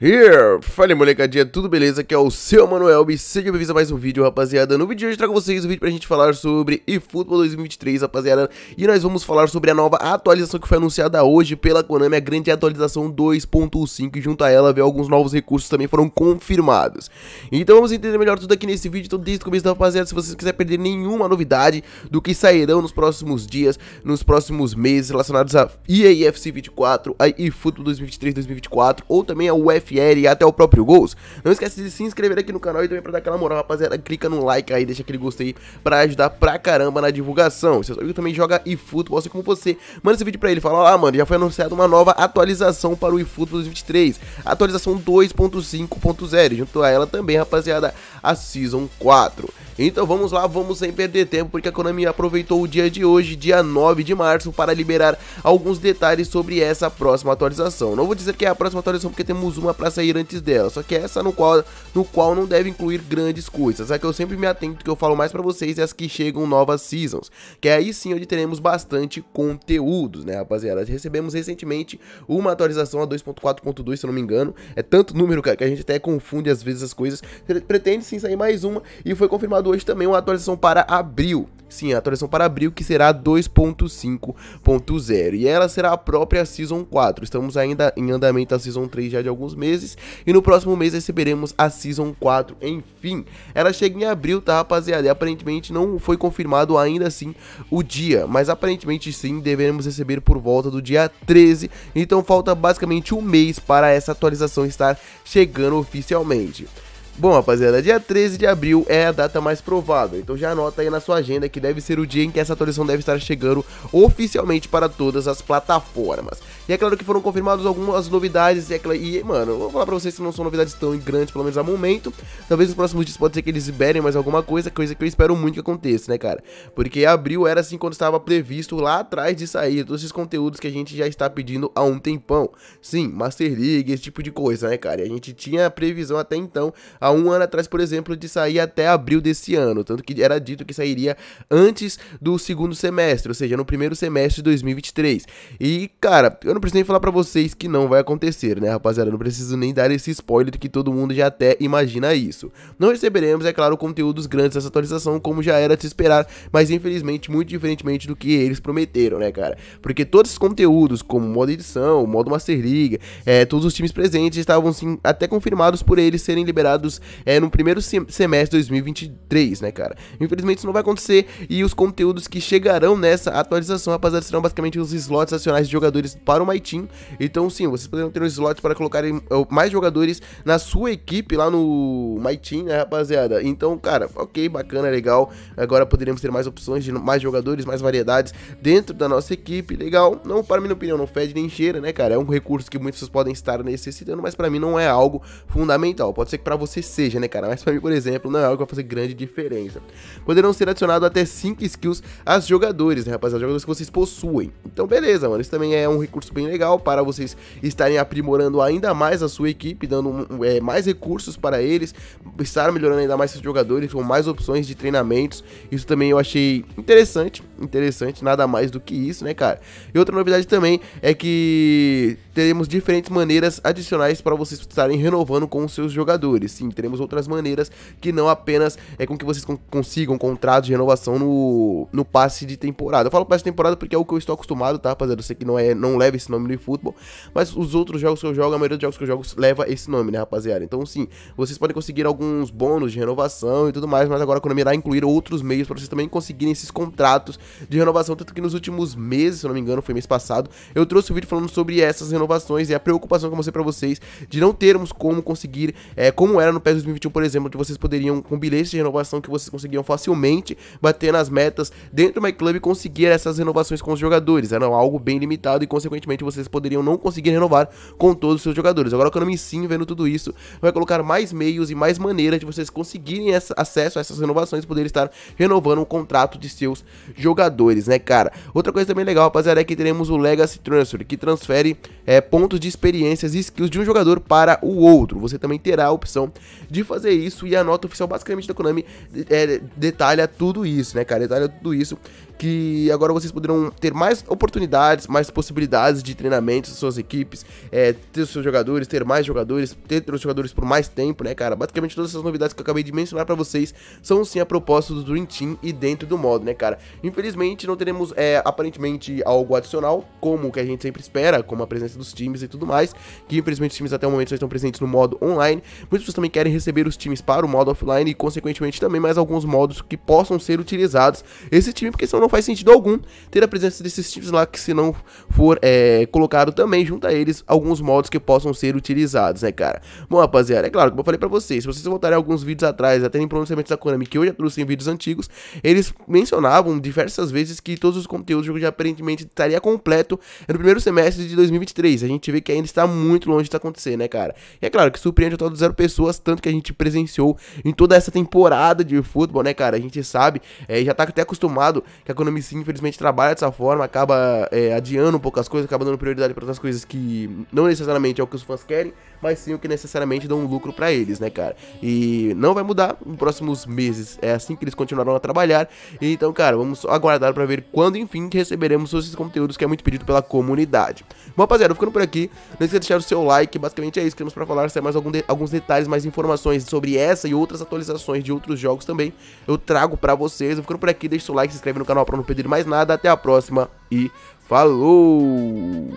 Here! Fala molecadinha, tudo beleza? Aqui é o seu Manuel e seja bem-vindo a mais um vídeo, rapaziada. No vídeo de hoje trago vocês um vídeo pra gente falar sobre eFootball 2023, rapaziada. E nós vamos falar sobre a nova atualização que foi anunciada hoje pela Konami, a grande atualização 2.5. E junto a ela, veio alguns novos recursos também foram confirmados. Então vamos entender melhor tudo aqui nesse vídeo, então desde o começo, rapaziada. Se vocês quiserem perder nenhuma novidade do que sairão nos próximos dias, nos próximos meses relacionados a EAFC 24, a eFootball 2023-2024 ou também a UEFA fr e até o próprio Gols. Não esquece de se inscrever aqui no canal e também pra dar aquela moral, rapaziada. Clica no like aí, deixa aquele gostei pra ajudar pra caramba na divulgação. Seu amigo também joga eFootball, assim como você. Manda esse vídeo pra ele, fala, lá, mano, já foi anunciada uma nova atualização para o eFootball 2023. Atualização 2.5.0, junto a ela também, rapaziada, a Season 4. Então vamos lá, vamos sem perder tempo, porque a Konami aproveitou o dia de hoje, dia 9 de março, para liberar alguns detalhes sobre essa próxima atualização. Não vou dizer que é a próxima atualização, porque temos uma para sair antes dela, só que é essa no qual, no qual não deve incluir grandes coisas. A é que eu sempre me atento, que eu falo mais para vocês, é as que chegam novas seasons, que é aí sim onde teremos bastante conteúdos, né, rapaziada? Recebemos recentemente uma atualização a 2.4.2, se eu não me engano, é tanto número, cara, que a gente até confunde às vezes as coisas. Pretende sim sair mais uma e foi confirmado hoje também uma atualização para abril. Sim, a atualização para abril que será 2.5.0 e ela será a própria Season 4. Estamos ainda em andamento a Season 3 já de alguns meses meses. E no próximo mês receberemos a Season 4, enfim. Ela chega em abril, tá, rapaziada? E aparentemente não foi confirmado ainda assim o dia. Mas aparentemente sim, devemos receber por volta do dia 13. Então falta basicamente um mês para essa atualização estar chegando oficialmente. Bom, rapaziada, dia 13 de abril é a data mais provável, então já anota aí na sua agenda que deve ser o dia em que essa atualização deve estar chegando oficialmente para todas as plataformas. E é claro que foram confirmadas algumas novidades, e, é claro, e mano, eu vou falar pra vocês que não são novidades tão grandes, pelo menos a momento. Talvez nos próximos dias pode ser que eles liberem mais alguma coisa, coisa que eu espero muito que aconteça, né, cara? Porque abril era assim quando estava previsto lá atrás de sair todos esses conteúdos que a gente já está pedindo há um tempão. Sim, Master League, esse tipo de coisa, né, cara? E a gente tinha a previsão até então há um ano atrás, por exemplo, de sair até abril desse ano. Tanto que era dito que sairia antes do segundo semestre, ou seja, no primeiro semestre de 2023. E, cara, eu não preciso nem falar para vocês que não vai acontecer, né, rapaziada? Eu não preciso nem dar esse spoiler que todo mundo já até imagina isso. Não receberemos, é claro, conteúdos grandes dessa atualização, como já era de se esperar, mas infelizmente, muito diferentemente do que eles prometeram, né, cara? Porque todos os conteúdos, como modo edição, modo Master League, é, todos os times presentes estavam sim até confirmados por eles serem liberados é, no primeiro semestre de 2023, né, cara? Infelizmente isso não vai acontecer e os conteúdos que chegarão nessa atualização, rapaziada, serão basicamente os slots adicionais de jogadores para o My Team. Então, sim, vocês poderão ter os slots para colocarem eh, mais jogadores na sua equipe lá no My Team, né, rapaziada? Então, cara, ok, bacana, legal. Agora poderemos ter mais opções de mais jogadores, mais variedades dentro da nossa equipe, legal. Não, para minha opinião, não fede nem cheira, né, cara? É um recurso que muitos podem estar necessitando, mas para mim não é algo fundamental. Pode ser que para você talvez seja, né, cara? Mas para mim, por exemplo, não é algo que vai fazer grande diferença. Poderão ser adicionados até 5 skills aos jogadores, né, rapaziada? Jogadores que vocês possuem. Então, beleza, mano. Isso também é um recurso bem legal para vocês estarem aprimorando ainda mais a sua equipe, dando é, mais recursos para eles, estar melhorando ainda mais seus jogadores, com mais opções de treinamentos. Isso também eu achei interessante, interessante, nada mais do que isso, né, cara? E outra novidade também é que teremos diferentes maneiras adicionais para vocês estarem renovando com os seus jogadores. Sim, teremos outras maneiras que não apenas é com que vocês consigam contratos de renovação no, no passe de temporada. Eu falo passe de temporada porque é o que eu estou acostumado, tá, rapaziada? Eu sei que não, é, não leva esse nome no futebol, mas os outros jogos que eu jogo, a maioria dos jogos que eu jogo leva esse nome, né, rapaziada? Então, sim, vocês podem conseguir alguns bônus de renovação e tudo mais, mas agora a economia irá incluir outros meios para vocês também conseguirem esses contratos de renovação, tanto que nos últimos meses, se eu não me engano, foi mês passado, eu trouxe um vídeo falando sobre essas renovações renovações e a preocupação que eu mostrei pra vocês de não termos como conseguir, é, como era no PES 2021, por exemplo, que vocês poderiam, com bilhetes de renovação que vocês conseguiam facilmente bater nas metas dentro do MyClub e conseguir essas renovações com os jogadores. Era algo bem limitado e, consequentemente, vocês poderiam não conseguir renovar com todos os seus jogadores. Agora, o me Sim, vendo tudo isso, vai colocar mais meios e mais maneiras de vocês conseguirem essa, acesso a essas renovações e poder estar renovando o contrato de seus jogadores, né, cara? Outra coisa também legal, rapaziada, é que teremos o Legacy Transfer, que transfere é, é, pontos de experiências e skills de um jogador para o outro. Você também terá a opção de fazer isso e a nota oficial basicamente da Konami é, detalha tudo isso, né, cara? Detalha tudo isso que agora vocês poderão ter mais oportunidades, mais possibilidades de treinamento das suas equipes, é, ter os seus jogadores, ter mais jogadores, ter os jogadores por mais tempo, né, cara? Basicamente todas essas novidades que eu acabei de mencionar para vocês são sim a proposta do Dream Team e dentro do modo, né, cara? Infelizmente não teremos é, aparentemente algo adicional, como o que a gente sempre espera, como a presença dos times e tudo mais, que infelizmente os times até o momento só estão presentes no modo online. Muitas pessoas também querem receber os times para o modo offline e consequentemente também mais alguns modos que possam ser utilizados esse time, porque são não faz sentido algum ter a presença desses times lá que se não for é, colocado também junto a eles alguns modos que possam ser utilizados, né, cara? Bom, rapaziada, é claro, como eu falei pra vocês, se vocês voltarem alguns vídeos atrás, até em pronunciamentos da Konami, que eu já trouxe em vídeos antigos, eles mencionavam diversas vezes que todos os conteúdos do jogo já aparentemente estaria completo no primeiro semestre de 2023. A gente vê que ainda está muito longe de acontecer, né, cara? E é claro que surpreende o total de zero pessoas, tanto que a gente presenciou em toda essa temporada de futebol, né, cara? A gente sabe, é, já tá até acostumado que economista infelizmente trabalha dessa forma, acaba é, adiando um pouco as coisas, acaba dando prioridade para outras coisas que não necessariamente é o que os fãs querem, mas sim o que necessariamente dão um lucro para eles, né, cara? E não vai mudar nos próximos meses, é assim que eles continuarão a trabalhar. Então, cara, vamos só aguardar para ver quando enfim receberemos esses conteúdos que é muito pedido pela comunidade. Bom, rapaziada, ficando por aqui, não esqueça de deixar o seu like, basicamente é isso que temos para falar, se é mais algum de, alguns detalhes, mais informações sobre essa e outras atualizações de outros jogos também, eu trago para vocês. Eu ficando por aqui, deixa o like, se inscreve no canal para não perder mais nada. Até a próxima e falou!